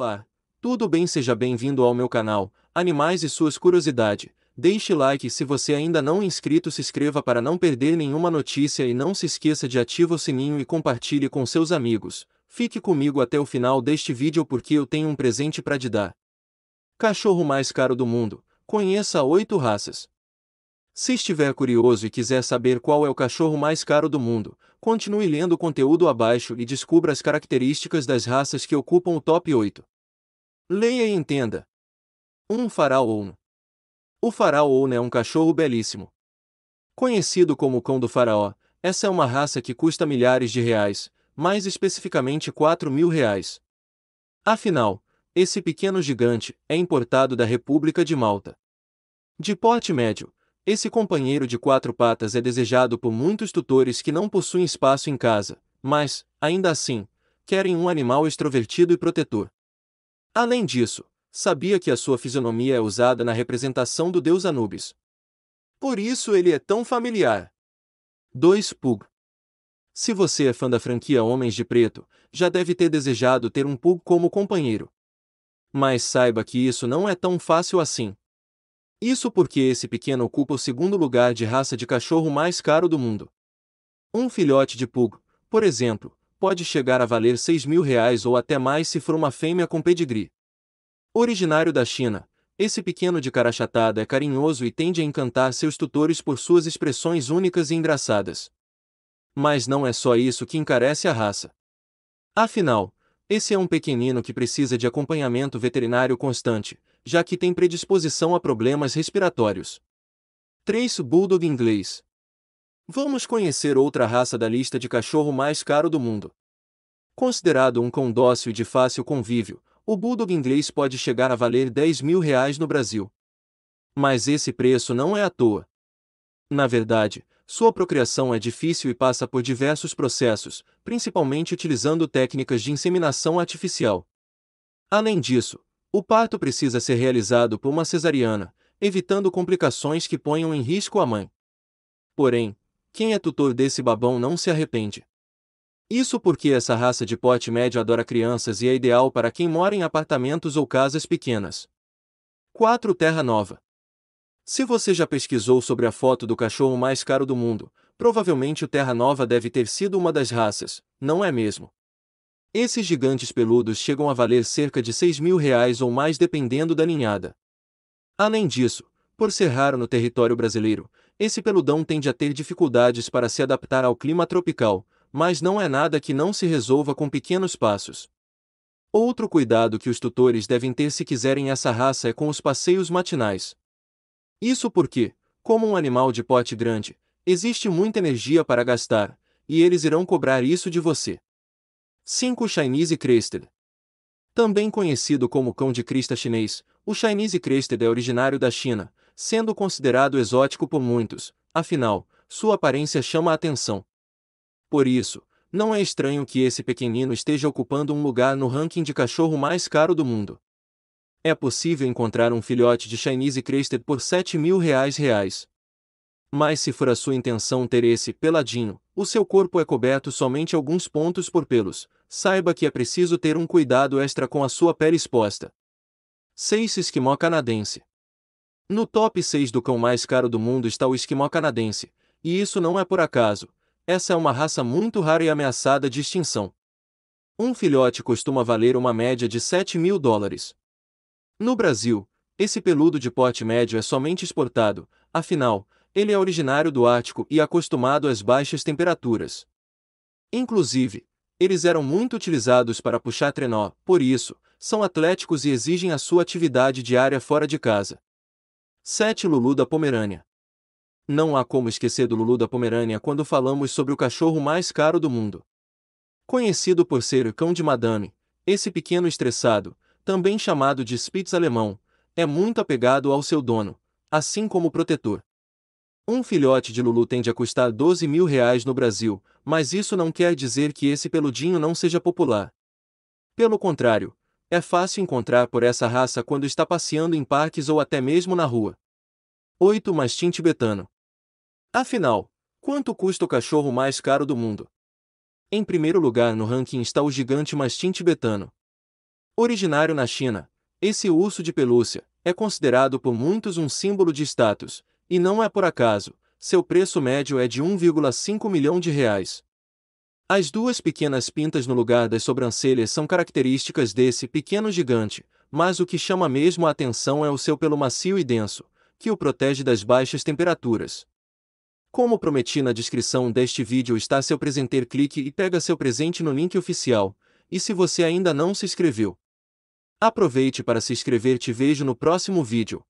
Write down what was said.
Olá, tudo bem? Seja bem-vindo ao meu canal, Animais e Suas Curiosidades. Deixe like se você ainda não é inscrito se inscreva para não perder nenhuma notícia e não se esqueça de ativar o sininho e compartilhe com seus amigos. Fique comigo até o final deste vídeo porque eu tenho um presente para te dar. Cachorro mais caro do mundo. Conheça oito raças. Se estiver curioso e quiser saber qual é o cachorro mais caro do mundo, continue lendo o conteúdo abaixo e descubra as características das raças que ocupam o top 8. Leia e entenda. 1 um Faraon O Faraon é um cachorro belíssimo. Conhecido como o cão do faraó, essa é uma raça que custa milhares de reais, mais especificamente 4 mil reais. Afinal, esse pequeno gigante é importado da República de Malta. De porte médio, esse companheiro de quatro patas é desejado por muitos tutores que não possuem espaço em casa, mas, ainda assim, querem um animal extrovertido e protetor. Além disso, sabia que a sua fisionomia é usada na representação do deus Anubis. Por isso ele é tão familiar. 2 Pug Se você é fã da franquia Homens de Preto, já deve ter desejado ter um Pug como companheiro. Mas saiba que isso não é tão fácil assim. Isso porque esse pequeno ocupa o segundo lugar de raça de cachorro mais caro do mundo. Um filhote de pug, por exemplo, pode chegar a valer 6 mil reais ou até mais se for uma fêmea com pedigree. Originário da China, esse pequeno de cara chatada é carinhoso e tende a encantar seus tutores por suas expressões únicas e engraçadas. Mas não é só isso que encarece a raça. Afinal, esse é um pequenino que precisa de acompanhamento veterinário constante, já que tem predisposição a problemas respiratórios. 3. Bulldog inglês. Vamos conhecer outra raça da lista de cachorro mais caro do mundo. Considerado um cão dócil e de fácil convívio, o Bulldog inglês pode chegar a valer 10 mil reais no Brasil. Mas esse preço não é à toa. Na verdade, sua procriação é difícil e passa por diversos processos, principalmente utilizando técnicas de inseminação artificial. Além disso, o parto precisa ser realizado por uma cesariana, evitando complicações que ponham em risco a mãe. Porém, quem é tutor desse babão não se arrepende. Isso porque essa raça de porte médio adora crianças e é ideal para quem mora em apartamentos ou casas pequenas. 4. Terra Nova Se você já pesquisou sobre a foto do cachorro mais caro do mundo, provavelmente o Terra Nova deve ter sido uma das raças, não é mesmo? Esses gigantes peludos chegam a valer cerca de 6 mil reais ou mais dependendo da ninhada. Além disso, por ser raro no território brasileiro, esse peludão tende a ter dificuldades para se adaptar ao clima tropical, mas não é nada que não se resolva com pequenos passos. Outro cuidado que os tutores devem ter se quiserem essa raça é com os passeios matinais. Isso porque, como um animal de porte grande, existe muita energia para gastar, e eles irão cobrar isso de você. 5. Chinese Crested Também conhecido como cão de crista chinês, o Chinese Crested é originário da China, sendo considerado exótico por muitos, afinal, sua aparência chama a atenção. Por isso, não é estranho que esse pequenino esteja ocupando um lugar no ranking de cachorro mais caro do mundo. É possível encontrar um filhote de Chinese Crested por 7 mil reais reais, mas se for a sua intenção ter esse peladinho, o seu corpo é coberto somente alguns pontos por pelos, saiba que é preciso ter um cuidado extra com a sua pele exposta. 6 Esquimó Canadense No top 6 do cão mais caro do mundo está o esquimó canadense, e isso não é por acaso, essa é uma raça muito rara e ameaçada de extinção. Um filhote costuma valer uma média de 7 mil dólares. No Brasil, esse peludo de porte médio é somente exportado, afinal, ele é originário do Ártico e acostumado às baixas temperaturas. Inclusive, eles eram muito utilizados para puxar trenó, por isso, são atléticos e exigem a sua atividade diária fora de casa. 7. Lulu da Pomerânia Não há como esquecer do Lulu da Pomerânia quando falamos sobre o cachorro mais caro do mundo. Conhecido por ser o cão de madame, esse pequeno estressado, também chamado de Spitz alemão, é muito apegado ao seu dono, assim como protetor. Um filhote de Lulu tende a custar 12 mil reais no Brasil, mas isso não quer dizer que esse peludinho não seja popular. Pelo contrário, é fácil encontrar por essa raça quando está passeando em parques ou até mesmo na rua. 8. Mastim tibetano. Afinal, quanto custa o cachorro mais caro do mundo? Em primeiro lugar no ranking está o gigante mastim tibetano. Originário na China, esse urso de pelúcia é considerado por muitos um símbolo de status, e não é por acaso, seu preço médio é de 1,5 milhão de reais. As duas pequenas pintas no lugar das sobrancelhas são características desse pequeno gigante, mas o que chama mesmo a atenção é o seu pelo macio e denso, que o protege das baixas temperaturas. Como prometi na descrição deste vídeo está seu presente. clique e pega seu presente no link oficial, e se você ainda não se inscreveu, aproveite para se inscrever te vejo no próximo vídeo.